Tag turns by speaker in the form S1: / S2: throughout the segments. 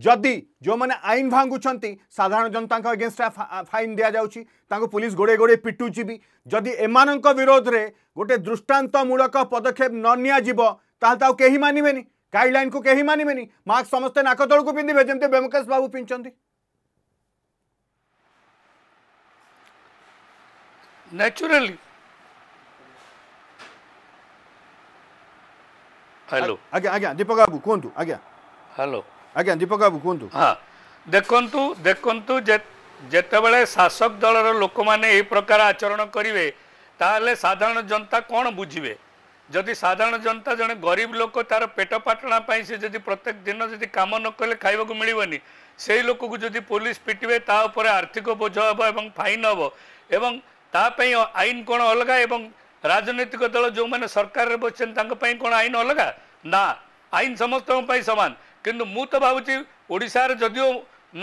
S1: ଯଦି ଯେଉଁମାନେ ଆଇନ ଭାଙ୍ଗୁଛନ୍ତି ସାଧାରଣ ଜନତାଙ୍କ ଏଗେନଷ୍ଟରେ ଫାଇନ୍ ଦିଆଯାଉଛି ତାଙ୍କୁ ପୋଲିସ ଗୋଡ଼େଇ ଗୋଡ଼େଇ ପିଟୁଛି ବି ଯଦି ଏମାନଙ୍କ ବିରୋଧରେ ଗୋଟେ ଦୃଷ୍ଟାନ୍ତମୂଳକ ପଦକ୍ଷେପ ନ ନିଆଯିବ ତାହେଲେ ତାକୁ କେହି ମାନିବେନି ଗାଇଡ଼ଲାଇନ୍କୁ କେହି ମାନିବେନି ମାସ୍କ ସମସ୍ତେ ନାକ ତଳକୁ ପିନ୍ଧିବେ ଯେମିତି ବ୍ୟୋମକେଶ ବାବୁ ପିନ୍ଧିଛନ୍ତି
S2: naturally hello ଆଜ୍ଞା ଆଜ୍ଞା ଦୀପକ ବାବୁ କୁହନ୍ତୁ ଆଜ୍ଞା hello ଆଜ୍ଞା ଦୀପକ ବାବୁ କୁହନ୍ତୁ ହଁ ଦେଖନ୍ତୁ ଦେଖନ୍ତୁ ଯେତେବେଳେ ଶାସକ ଦଳର ଲୋକମାନେ ଏହି ପ୍ରକାର ଆଚରଣ କରିବେ ତାହେଲେ ସାଧାରଣ ଜନତା କ'ଣ ବୁଝିବେ ଯଦି ସାଧାରଣ ଜନତା ଜଣେ ଗରିବ ଲୋକ ତାର ପେଟ ପାଟଣା ପାଇଁ ସେ ଯଦି ପ୍ରତ୍ୟେକ ଦିନ ଯଦି କାମ ନ କଲେ ଖାଇବାକୁ ମିଳିବନି ସେଇ ଲୋକକୁ ଯଦି ପୋଲିସ ପିଟିବେ ତା ଉପରେ ଆର୍ଥିକ ବୋଝ ହେବ ଏବଂ ଫାଇନ୍ ହେବ ଏବଂ ତା ପାଇଁ ଆଇନ କ'ଣ ଅଲଗା ଏବଂ ରାଜନୈତିକ ଦଳ ଯେଉଁମାନେ ସରକାରରେ ବସିଛନ୍ତି ତାଙ୍କ ପାଇଁ କ'ଣ ଆଇନ ଅଲଗା ନା ଆଇନ ସମସ୍ତଙ୍କ ପାଇଁ ସମାନ କିନ୍ତୁ ମୁଁ ତ ଭାବୁଛି ଓଡ଼ିଶାରେ ଯଦିଓ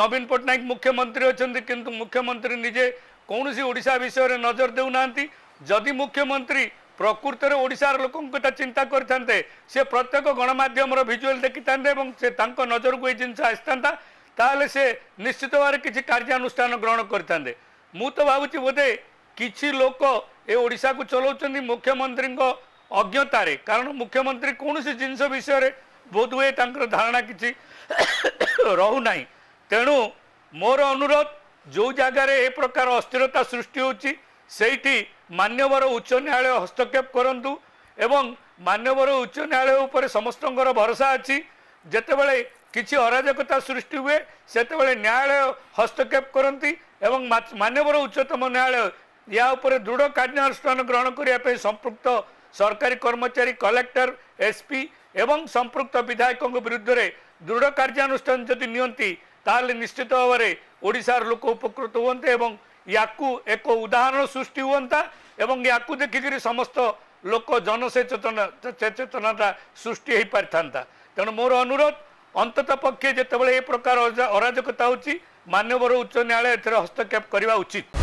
S2: ନବୀନ ପଟ୍ଟନାୟକ ମୁଖ୍ୟମନ୍ତ୍ରୀ ଅଛନ୍ତି କିନ୍ତୁ ମୁଖ୍ୟମନ୍ତ୍ରୀ ନିଜେ କୌଣସି ଓଡ଼ିଶା ବିଷୟରେ ନଜର ଦେଉନାହାନ୍ତି ଯଦି ମୁଖ୍ୟମନ୍ତ୍ରୀ ପ୍ରକୃତରେ ଓଡ଼ିଶାର ଲୋକଙ୍କ କଥା ଚିନ୍ତା କରିଥାନ୍ତେ ସେ ପ୍ରତ୍ୟେକ ଗଣମାଧ୍ୟମର ଭିଜୁଆଲ୍ ଦେଖିଥାନ୍ତେ ଏବଂ ସେ ତାଙ୍କ ନଜରକୁ ଏଇ ଜିନିଷ ଆସିଥାନ୍ତା ତାହେଲେ ସେ ନିଶ୍ଚିତ ଭାବରେ କିଛି କାର୍ଯ୍ୟାନୁଷ୍ଠାନ ଗ୍ରହଣ କରିଥାନ୍ତେ ମୁଁ ତ ଭାବୁଛି ବୋଧେ କିଛି ଲୋକ ଏ ଓଡ଼ିଶାକୁ ଚଲାଉଛନ୍ତି ମୁଖ୍ୟମନ୍ତ୍ରୀଙ୍କ ଅଜ୍ଞତାରେ କାରଣ ମୁଖ୍ୟମନ୍ତ୍ରୀ କୌଣସି ଜିନିଷ ବିଷୟରେ ବୋଧ ହୁଏ ତାଙ୍କର ଧାରଣା କିଛି ରହୁନାହିଁ ତେଣୁ ମୋର ଅନୁରୋଧ ଯେଉଁ ଜାଗାରେ ଏ ପ୍ରକାର ଅସ୍ଥିରତା ସୃଷ୍ଟି ହେଉଛି ସେଇଠି ମାନ୍ୟବର ଉଚ୍ଚ ନ୍ୟାୟାଳୟ ହସ୍ତକ୍ଷେପ କରନ୍ତୁ ଏବଂ ମାନ୍ୟବର ଉଚ୍ଚ ନ୍ୟାୟାଳୟ ଉପରେ ସମସ୍ତଙ୍କର ଭରସା ଅଛି ଯେତେବେଳେ କିଛି ଅରାଜକତା ସୃଷ୍ଟି ହୁଏ ସେତେବେଳେ ନ୍ୟାୟାଳୟ ହସ୍ତକ୍ଷେପ କରନ୍ତି ଏବଂ ମାନ୍ୟବର ଉଚ୍ଚତମ ନ୍ୟାୟାଳୟ ଏହା ଉପରେ ଦୃଢ଼ କାର୍ଯ୍ୟାନୁଷ୍ଠାନ ଗ୍ରହଣ କରିବା ପାଇଁ ସମ୍ପୃକ୍ତ ସରକାରୀ କର୍ମଚାରୀ କଲେକ୍ଟର ଏସ୍ପି ଏବଂ ସମ୍ପୃକ୍ତ ବିଧାୟକଙ୍କ ବିରୁଦ୍ଧରେ ଦୃଢ଼ କାର୍ଯ୍ୟାନୁଷ୍ଠାନ ଯଦି ନିଅନ୍ତି ତାହେଲେ ନିଶ୍ଚିତ ଭାବରେ ଓଡ଼ିଶାର ଲୋକ ଉପକୃତ ହୁଅନ୍ତେ ଏବଂ ୟାକୁ ଏକ ଉଦାହରଣ ସୃଷ୍ଟି ହୁଅନ୍ତା ଏବଂ ୟାକୁ ଦେଖିକରି ସମସ୍ତ ଲୋକ ଜନସେଚେତନା ସଚେତନତା ସୃଷ୍ଟି ହୋଇପାରିଥାନ୍ତା ତେଣୁ ମୋର ଅନୁରୋଧ ଅନ୍ତତଃ ପକ୍ଷେ ଯେତେବେଳେ ଏ ପ୍ରକାର ଅରାଜକତା ହେଉଛି ମାନ୍ୟବର ଉଚ୍ଚ ନ୍ୟାୟାଳୟ ଏଥିରେ ହସ୍ତକ୍ଷେପ କରିବା ଉଚିତ